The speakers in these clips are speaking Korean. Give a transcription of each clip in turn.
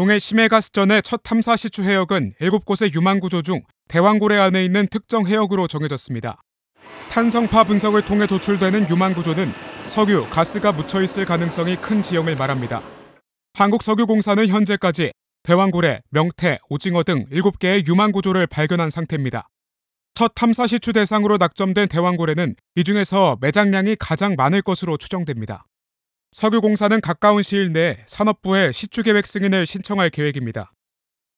동해 심해가스전의 첫 탐사 시추 해역은 7곳의 유망 구조 중 대왕고래 안에 있는 특정 해역으로 정해졌습니다. 탄성파 분석을 통해 도출되는 유망 구조는 석유, 가스가 묻혀 있을 가능성이 큰 지형을 말합니다. 한국석유공사는 현재까지 대왕고래, 명태, 오징어 등 7개의 유망 구조를 발견한 상태입니다. 첫 탐사 시추 대상으로 낙점된 대왕고래는 이 중에서 매장량이 가장 많을 것으로 추정됩니다. 석유공사는 가까운 시일 내에 산업부에 시추계획 승인을 신청할 계획입니다.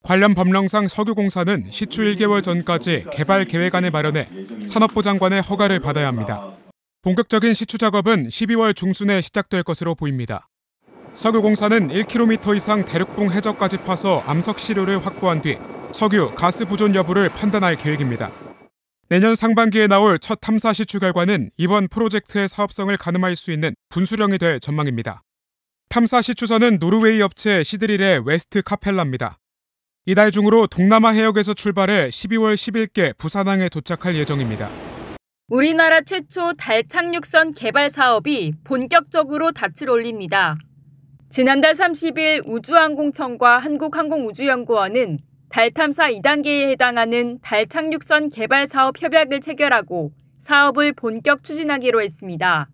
관련 법령상 석유공사는 시추 1개월 전까지 개발 계획안을 마련해 산업부 장관의 허가를 받아야 합니다. 본격적인 시추 작업은 12월 중순에 시작될 것으로 보입니다. 석유공사는 1km 이상 대륙봉 해저까지 파서 암석 시료를 확보한 뒤 석유, 가스 보존 여부를 판단할 계획입니다. 내년 상반기에 나올 첫 탐사 시추 결과는 이번 프로젝트의 사업성을 가늠할 수 있는 분수령이 될 전망입니다. 탐사 시추선은 노르웨이 업체 시드릴의 웨스트 카펠라입니다. 이달 중으로 동남아 해역에서 출발해 12월 10일께 부산항에 도착할 예정입니다. 우리나라 최초 달 착륙선 개발 사업이 본격적으로 닻을 올립니다. 지난달 30일 우주항공청과 한국항공우주연구원은 달 탐사 2단계에 해당하는 달 착륙선 개발 사업 협약을 체결하고 사업을 본격 추진하기로 했습니다.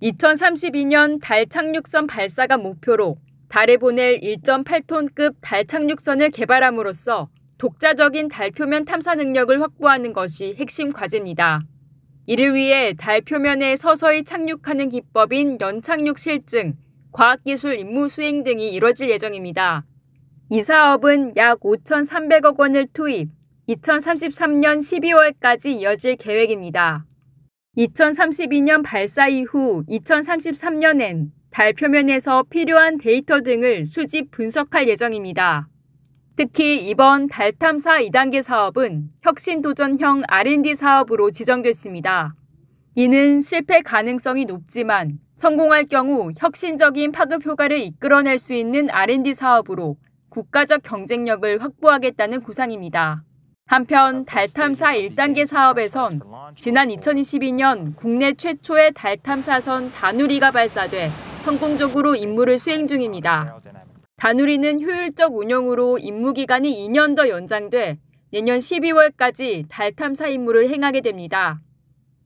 2032년 달 착륙선 발사가 목표로 달에 보낼 1.8톤급 달 착륙선을 개발함으로써 독자적인 달 표면 탐사 능력을 확보하는 것이 핵심 과제입니다. 이를 위해 달 표면에 서서히 착륙하는 기법인 연착륙 실증, 과학기술 임무 수행 등이 이뤄질 예정입니다. 이 사업은 약 5,300억 원을 투입, 2033년 12월까지 이어질 계획입니다. 2032년 발사 이후 2033년엔 달 표면에서 필요한 데이터 등을 수집 분석할 예정입니다. 특히 이번 달 탐사 2단계 사업은 혁신 도전형 R&D 사업으로 지정됐습니다. 이는 실패 가능성이 높지만 성공할 경우 혁신적인 파급 효과를 이끌어낼 수 있는 R&D 사업으로 국가적 경쟁력을 확보하겠다는 구상입니다. 한편 달 탐사 1단계 사업에선 지난 2022년 국내 최초의 달 탐사선 다누리가 발사돼 성공적으로 임무를 수행 중입니다. 다누리는 효율적 운영으로 임무 기간이 2년 더 연장돼 내년 12월까지 달 탐사 임무를 행하게 됩니다.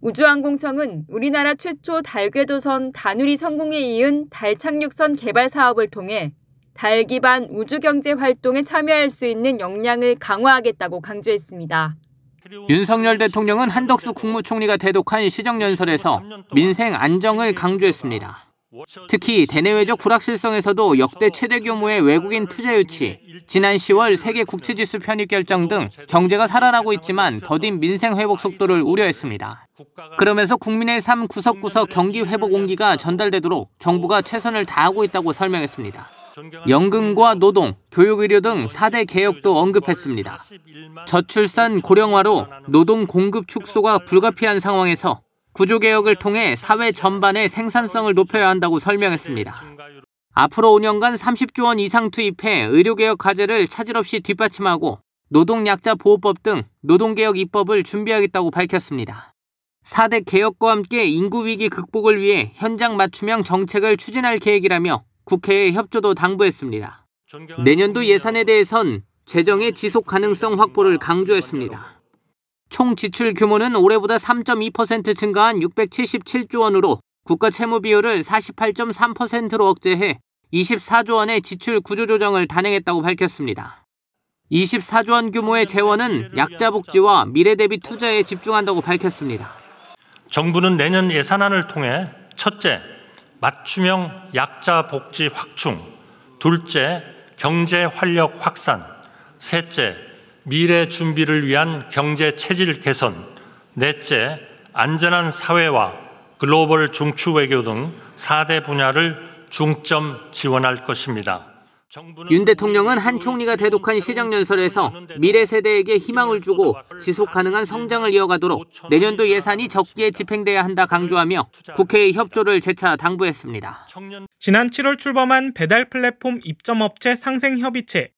우주항공청은 우리나라 최초 달 궤도선 다누리 성공에 이은 달 착륙선 개발 사업을 통해 달 기반 우주경제 활동에 참여할 수 있는 역량을 강화하겠다고 강조했습니다. 윤석열 대통령은 한덕수 국무총리가 대독한 시정연설에서 민생 안정을 강조했습니다. 특히 대내외적 불확실성에서도 역대 최대 규모의 외국인 투자 유치, 지난 10월 세계 국채지수 편입 결정 등 경제가 살아나고 있지만 더딘 민생 회복 속도를 우려했습니다. 그러면서 국민의 삶 구석구석 경기 회복 온기가 전달되도록 정부가 최선을 다하고 있다고 설명했습니다. 연금과 노동, 교육의료 등 4대 개혁도 언급했습니다. 저출산 고령화로 노동 공급 축소가 불가피한 상황에서 구조개혁을 통해 사회 전반의 생산성을 높여야 한다고 설명했습니다. 앞으로 5년간 30조 원 이상 투입해 의료개혁 과제를 차질 없이 뒷받침하고 노동약자 보호법 등 노동개혁 입법을 준비하겠다고 밝혔습니다. 4대 개혁과 함께 인구위기 극복을 위해 현장 맞춤형 정책을 추진할 계획이라며 국회에 협조도 당부했습니다. 내년도 예산에 대해선 재정의 지속 가능성 확보를 강조했습니다. 총 지출 규모는 올해보다 3.2% 증가한 677조 원으로 국가 채무 비율을 48.3%로 억제해 24조 원의 지출 구조 조정을 단행했다고 밝혔습니다. 24조 원 규모의 재원은 약자 복지와 미래 대비 투자에 집중한다고 밝혔습니다. 정부는 내년 예산안을 통해 첫째, 맞춤형 약자 복지 확충, 둘째 경제 활력 확산, 셋째 미래 준비를 위한 경제 체질 개선, 넷째 안전한 사회와 글로벌 중추 외교 등 4대 분야를 중점 지원할 것입니다. 윤 대통령은 한 총리가 대독한 시장연설에서 미래 세대에게 희망을 주고 지속 가능한 성장을 이어가도록 내년도 예산이 적기에 집행돼야 한다 강조하며 국회의 협조를 재차 당부했습니다. 지난 7월 출범한 배달 플랫폼 입점업체 상생협의체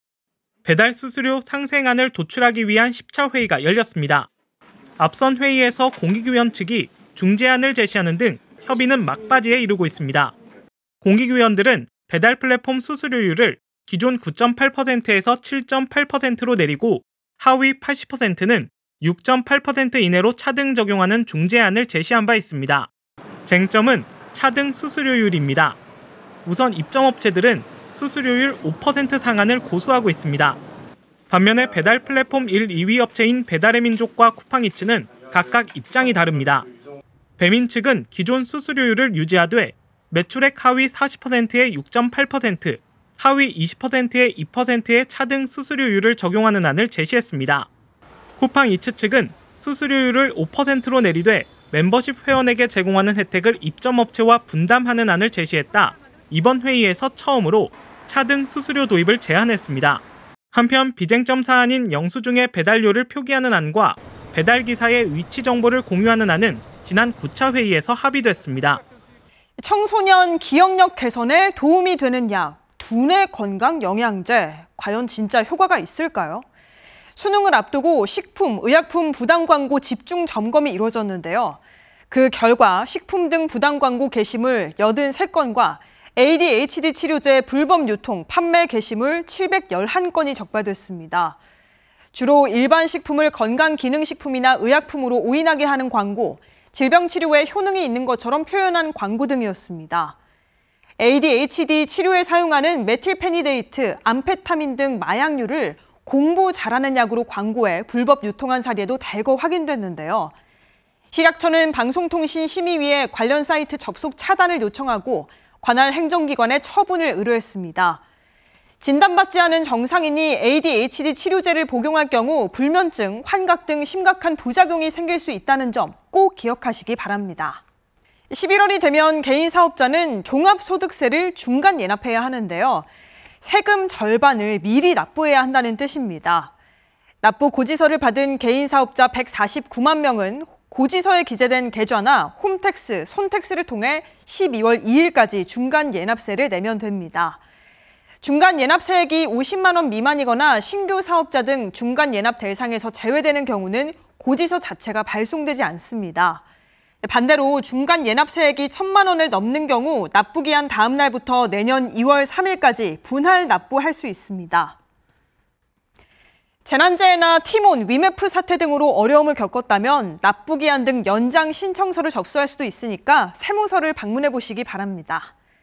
배달 수수료 상생안을 도출하기 위한 10차 회의가 열렸습니다. 앞선 회의에서 공기위원 측이 중재안을 제시하는 등 협의는 막바지에 이르고 있습니다. 공기위원들은 배달 플랫폼 수수료율을 기존 9.8%에서 7.8%로 내리고 하위 80%는 6.8% 이내로 차등 적용하는 중재안을 제시한 바 있습니다. 쟁점은 차등 수수료율입니다. 우선 입점업체들은 수수료율 5% 상한을 고수하고 있습니다. 반면에 배달 플랫폼 1, 2위 업체인 배달의 민족과 쿠팡이츠는 각각 입장이 다릅니다. 배민 측은 기존 수수료율을 유지하되 매출액 하위 40%에 6.8%, 하위 20%에 2%의 차등 수수료율을 적용하는 안을 제시했습니다. 쿠팡 이츠 측은 수수료율을 5%로 내리되 멤버십 회원에게 제공하는 혜택을 입점업체와 분담하는 안을 제시했다. 이번 회의에서 처음으로 차등 수수료 도입을 제안했습니다. 한편 비쟁점 사안인 영수증에 배달료를 표기하는 안과 배달기사의 위치 정보를 공유하는 안은 지난 9차 회의에서 합의됐습니다. 청소년 기억력 개선에 도움이 되는 약, 두뇌 건강 영양제 과연 진짜 효과가 있을까요? 수능을 앞두고 식품, 의약품 부당 광고 집중 점검이 이루어졌는데요. 그 결과 식품 등 부당 광고 게시물 83건과 ADHD 치료제 불법 유통 판매 게시물 711건이 적발됐습니다. 주로 일반 식품을 건강기능식품이나 의약품으로 오인하게 하는 광고, 질병 치료에 효능이 있는 것처럼 표현한 광고 등이었습니다. ADHD 치료에 사용하는 메틸페니데이트, 암페타민 등 마약류를 공부 잘하는 약으로 광고해 불법 유통한 사례도 대거 확인됐는데요. 시각처는 방송통신심의위에 관련 사이트 접속 차단을 요청하고 관할 행정기관에 처분을 의뢰했습니다. 진단받지 않은 정상인이 ADHD 치료제를 복용할 경우 불면증, 환각 등 심각한 부작용이 생길 수 있다는 점 꼭 기억하시기 바랍니다. 11월이 되면 개인 사업자는 종합소득세를 중간 예납해야 하는데요. 세금 절반을 미리 납부해야 한다는 뜻입니다. 납부 고지서를 받은 개인 사업자 149만 명은 고지서에 기재된 계좌나 홈택스, 손택스를 통해 12월 2일까지 중간 예납세를 내면 됩니다. 중간 예납세액이 50만 원 미만이거나 신규 사업자 등 중간 예납 대상에서 제외되는 경우는 고지서 자체가 발송되지 않습니다. 반대로 중간 예납세액이 천만 원을 넘는 경우 납부 기한 다음 날부터 내년 2월 3일까지 분할 납부할 수 있습니다. 재난재해나 티몬, 위메프 사태 등으로 어려움을 겪었다면 납부기한 등 연장 신청서를 접수할 수도 있으니까 세무서를 방문해 보시기 바랍니다.